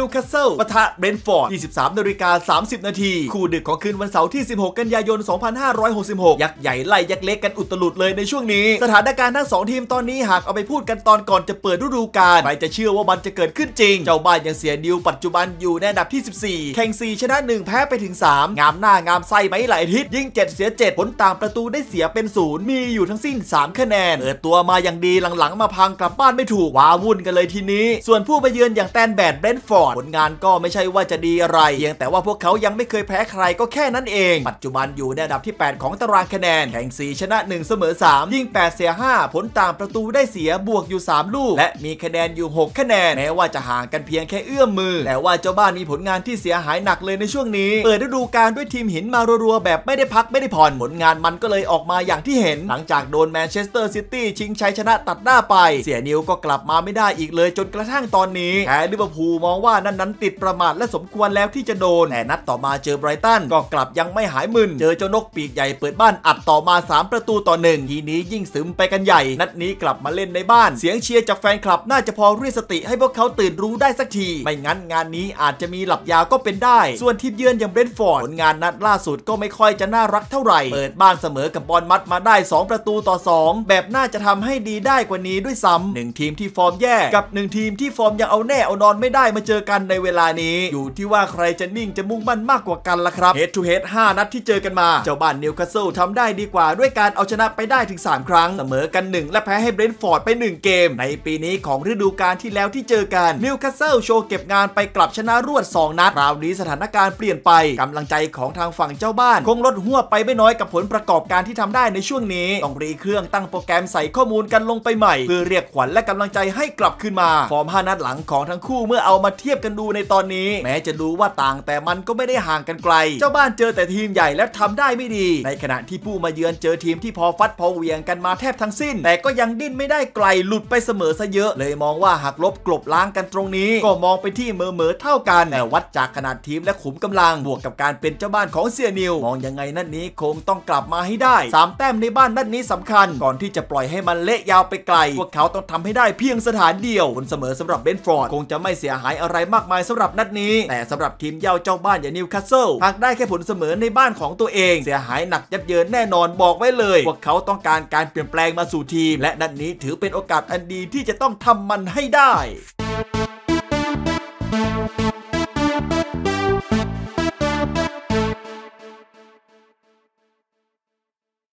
ิวคาสเซิลปะทะเบนฟอร์ด23นาฬิกา30 นาที คู่ดึกของคืนวันเสาร์ที่ 16 กันยายน 2566 ยักษ์ใหญ่ไล่ยักษ์เล็กกันอุตลุดเลยในช่วงนี้ สถานการณ์ทั้ง 2 ทีมตอนนี้หากเอาไปพูดกันตอนก่อนจะเปิดฤดูกาลใครจะเชื่อว่ามันจะเกิดขึ้นจริง เจ้าบ้านยังเสียดิวปัจจุบันอยู่ในอันดับที่ 14แข่ง4ชนะ1 แพ้ไปถึง 3 งามหน้างามไส้ไหมหลายทิศยิ่ง7เสีย7ผลตามประตูได้เสียเป็นศูนย์มีอยู่ทั้งสิ้น 3 คะแนนเปิดตัวมาอย่างดีหลังๆ มาพังกลับบ้านไม่ถูกว้าวุ่นกันเลยทีนี้ ส่วนผู้ไปเยือนอย่างแตนแบดเบรนฟอร์อนผลงานก็ไม่ใช่ว่าจะดีอะไร เพียงแต่ว่าพวกเขายังไม่เคยแพ้ใครก็แค่นั้นเองปัจจุบันอยู่ในอันดับที่ 8 ของตารางคะแนนแข่ง4ชนะ1เสมอ3ยิ่ง8 เสีย 5 ผลต่างประตูได้เสียบวกอยู่ 3 ลูก และมีคะแนนอยู่ 6คะแนนแม้ว่าจะห่างกันเพียงแค่เอื้อมมือ แต่ว่าเจ้าบ้านมีผลงานที่เสียหายหนักเลยในช่วงนี้ เปิดฤดูกาลด้วยทีมหินมารัวๆแบบไม่ได้พักไม่ได้ผ่อนผลงานมันก็เลยออกมาอย่างที่เห็นหลังจากโดนแมนเชสเตอร์ซิตี้ชิงชัยชนะตัดหน้าไป เสียนิวก็กลับมาไม่ได้อีกเลย จนกระทั่งตอนนี้แร์ลิเวอร์พูลมองว่านั้นนติดประมาทและสมควรแล้วที่จะโดนแต่นัดต่อมาเจอไบรตันก็กลับยังไม่หายมึนเจอเจ้านกปีกใหญ่เปิดบ้านอัดต่อมา 3 ประตูต่อหนึ่งทีนี้ยิ่งซึมไปกันใหญ่ นัดนี้กลับมาเล่นในบ้าน เสียงเชียร์จากแฟนคลับน่าจะพอเรียกสติให้พวกเขาตื่นรู้ได้สักที ไม่งั้นงานนี้อาจจะมีหลับยาวก็เป็นได้ ส่วนทีมเยือนอย่างเบรนฟอร์ดผลงานนัดล่าสุดก็ไม่ค่อยจะน่ารักเท่าไหร่เปิดบ้านเสมอกับบอลมัดมาได้ 2 ประตูต่อ 2 แบบน่าจะทำให้ดีได้กว่านี้ด้วยซ้ำหนึ่งทีมที่ฟอร์มแย่กับหนึ่งทีมที่ฟอร์มยังเอาแน่เอานอนไม่ได้มาเจอกันในเวลานี้ อยู่ที่ว่าใครจะนิ่งจะมุ่งมั่นมากกว่ากันละครับเฮดทูเฮด5นัดที่เจอกันมาเจ้าบ้านนิวคาสเซิลทำได้ดีกว่า ด้วยการเอาชนะไปได้ถึง 3 ครั้งเสมอกัน 1 และแพ้ให้เบรนท์ฟอร์ดไป 1 เกม ในปีนี้ของฤดูกาลที่แล้วที่เจอกันนิวคาสเซิลโชว์เก็บงานไปกลับชนะรวด 2 นัดคราวนี้สถานการณ์เปลี่ยนไปกำลังใจของทางฝั่งเจ้าบ้าน คงลดหัวไปไม่น้อยกับผลประกอบการที่ทำได้ในช่วงนี้ต้องรีเครื่องตั้งโปรแกรมใส่ข้อมูลกันลงไปใหม่เพื่อเรียกขวัญและกำลังใจให้กลับขึ้นมาฟอร์ม5นัดหลังของทั้งคู่เมื่อเอามาเทียบกันดูในตอนนี้ แม้จะรู้ว่าต่างแต่มันก็ไม่ได้ห่าง กันไกล เจ้าบ้านเจอแต่ทีมใหญ่และทำได้ไม่ดี ในขณะที่ผู้มาเยือนเจอทีมที่พอฟัดพอเวียงกันมาแทบทั้งสิ้นแต่ก็ยังดิ้นไม่ได้ไกลหลุดไปเสมอซะเยอะ เลยมองว่าหากลบกลบล้างกันตรงนี้ ก็มองไปที่เมอเมอเท่ากัน แต่วัดจากขนาดทีมและขุมกำลังบวกกับการเป็นเจ้าบ้านของเซียนิวมองยังไงนั่นนี้คงต้องกลับมาให้ได้3แต้มในบ้านนั่นนี้สำคัญก่อนที่จะปล่อยให้มันเละยาวไปไกล พวกเขาต้องทำให้ได้เพียงสถานเดียวผลเสมอสำหรับเบนฟอร์ดคงจะไม่เสียหายอะไรมากมายสำหรับนัดนี้ แต่สำหรับทีมเยวาเจ้าบ้านอย่างนิวคาสเซิลหากได้แค่ผลเสมอในบ้านของตัวเอง เสียหายหนักยับเยินแน่นอนบอกไว้เลยพวกเขาต้องการการเปลี่ยนแปลงมาสู่ทีม และนัดนี้ถือเป็นโอกาสอันดีที่จะต้องทำมันให้ได้